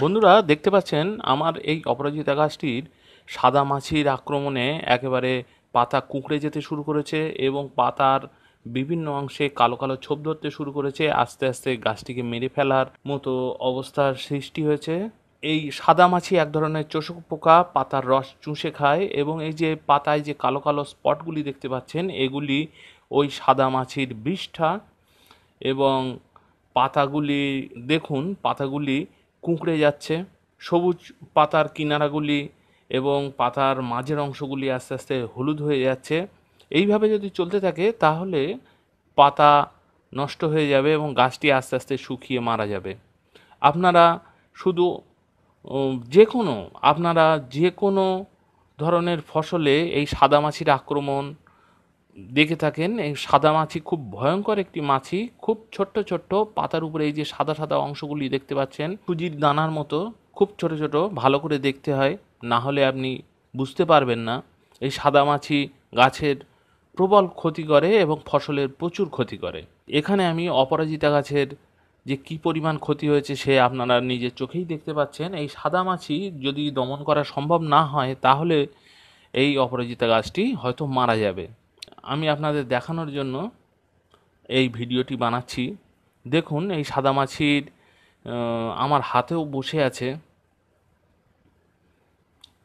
বন্ধুরা দেখতে পাচ্ছেন আমার এই অপরাজিতা গাছটির সাদা মাছির আক্রমণে একেবারে পাতা কুঁকড়ে যেতে শুরু করেছে এবং পাতার বিভিন্ন অংশে কালো কালো ছোপ ধরতে শুরু করেছে আস্তে আস্তে গাছটিকে মেরে ফেলার মতো অবস্থার সৃষ্টি হয়েছে এই সাদা মাছি এক ধরনের চোষক পোকা পাতার রস চুষে খায় এবং এই যে পাতায় যে কালো কালো স্পটগুলি দেখতে পাচ্ছেন এগুলি ওই সাদা মাছির বিষ্ঠা এবং পাতাগুলি দেখুন পাতাগুলি কুঁকড়ে যাচ্ছে সবুজ পাতার কিনারাগুলি এবং পাতার মাঝের অংশগুলি আস্তে আস্তে হলুদ হয়ে যাচ্ছে এইভাবে যদি চলতে থাকে তাহলে পাতা নষ্ট হয়ে যাবে এবং গাছটি আস্তে আস্তে শুকিয়ে মারা যাবে আপনারা শুধু যে কোনো আপনারা যে কোনো ধরনের ফসলে এই সাদামাছির আক্রমণ দেখে থাকেন এই সাদা মাছি খুব ভয়ঙ্কর একটি মাছি খুব ছোট্ট ছোট্ট পাতার উপরে এই যে সাদা সাদা অংশগুলি দেখতে পাচ্ছেন সুজির দানার মতো খুব ছোট ছোট ভালো করে দেখতে হয় না হলে আপনি বুঝতে পারবেন না এই সাদা মাছি গাছের প্রবল ক্ষতি করে এবং ফসলের প্রচুর ক্ষতি করে এখানে আমি অপরাজিতা গাছের যে কি পরিমাণ ক্ষতি হয়েছে সে আপনারা নিজের চোখেই দেখতে পাচ্ছেন এই সাদা মাছি যদি দমন করা সম্ভব না হয় তাহলে এই অপরাজিতা গাছটি হয়তো মারা যাবে আমি আপনাদের দেখানোর জন্য এই ভিডিওটি বানাচ্ছি দেখুন এই সাদা মাছির আমার হাতেও বসে আছে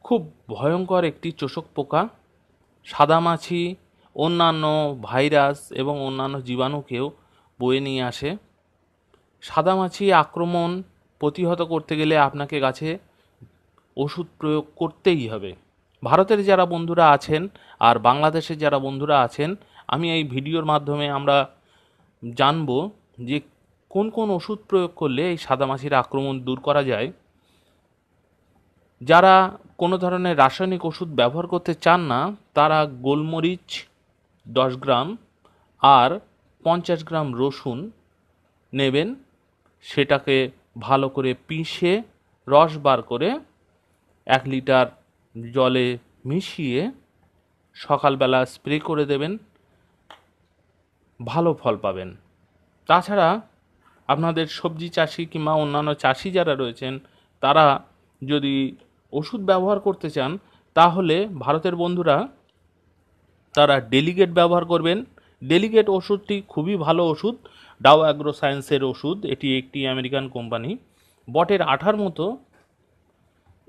খুব ভয়ঙ্কর একটি চোষক পোকা সাদা মাছি অন্যান্য ভাইরাস এবং অন্যান্য জীবাণুকেও বয়ে নিয়ে আসে সাদা মাছি আক্রমণ প্রতিহত করতে গেলে আপনাকে গাছে ওষুধ প্রয়োগ করতেই হবে ভারতের যারা বন্ধুরা আছেন আর বাংলাদেশের যারা বন্ধুরা আছেন আমি এই ভিডিওর মাধ্যমে আমরা জানব যে কোন কোন ওষুধ প্রয়োগ করলে এই সাদামাছির আক্রমণ দূর করা যায় যারা কোনো ধরনের রাসায়নিক ওষুধ ব্যবহার করতে চান না তারা গোলমরিচ দশ গ্রাম আর পঞ্চাশ গ্রাম রসুন নেবেন সেটাকে ভালো করে পিষে রস বার করে এক লিটার জলে মিশিয়ে সকালবেলা স্প্রে করে দেবেন ভালো ফল পাবেন তাছাড়া আপনাদের সবজি চাষি কিংবা অন্যান্য চাষি যারা রয়েছেন তারা যদি ওষুধ ব্যবহার করতে চান তাহলে ভারতের বন্ধুরা তারা ডেলিগেট ব্যবহার করবেন ডেলিগেট ওষুধটি খুবই ভালো ওষুধ ডাও অ্যাগ্রো সায়েন্সের ওষুধ এটি একটি আমেরিকান কোম্পানি বটের আঠার মতো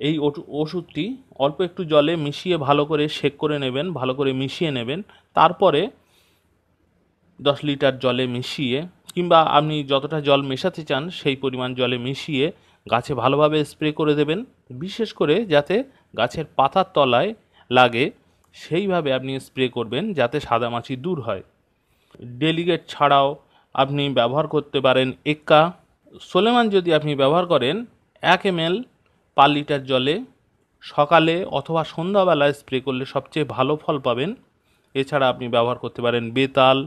এই ওষুধটি অল্প একটু জলে মিশিয়ে ভালো করে সেক করে নেবেন ভালো করে মিশিয়ে নেবেন তারপরে দশ লিটার জলে মিশিয়ে কিংবা আপনি যতটা জল মেশাতে চান সেই পরিমাণ জলে মিশিয়ে গাছে ভালোভাবে স্প্রে করে দেবেন বিশেষ করে যাতে গাছের পাতার তলায় লাগে সেইভাবে আপনি স্প্রে করবেন যাতে সাদামাছি দূর হয় ডেলিগেট ছাড়াও আপনি ব্যবহার করতে পারেন এক্কা সোলেমান যদি আপনি ব্যবহার করেন এক এম এল পার লিটার জলে সকালে অথবা সন্ধ্যাবেলায় স্প্রে করলে সবচেয়ে ভালো ফল পাবেন এছাড়া আপনি ব্যবহার করতে পারেন বেতাল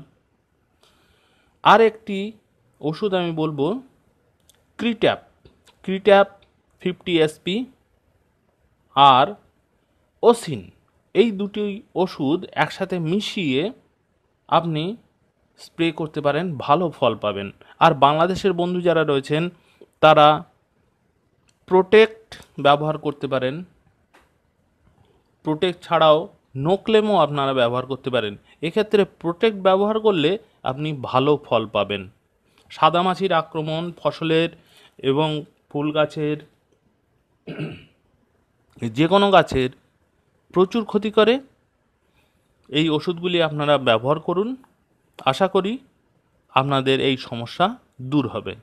আর একটি ওষুধ আমি বলবো ক্রিট্যাপ ক্রিট্যাপ ফিফটি এসপি আর ওসিন এই দুটি ওষুধ একসাথে মিশিয়ে আপনি স্প্রে করতে পারেন ভালো ফল পাবেন আর বাংলাদেশের বন্ধু যারা রয়েছেন তারা প্রোটেক্ট ব্যবহার করতে পারেন প্রোটেক্ট ছাড়াও নো ক্লেমও আপনারা ব্যবহার করতে পারেন এক্ষেত্রে প্রোটেক্ট ব্যবহার করলে আপনি ভালো ফল পাবেন সাদামাছির আক্রমণ ফসলের এবং ফুল গাছের যে কোনো গাছের প্রচুর ক্ষতি করে এই ওষুধগুলি আপনারা ব্যবহার করুন আশা করি আপনাদের এই সমস্যা দূর হবে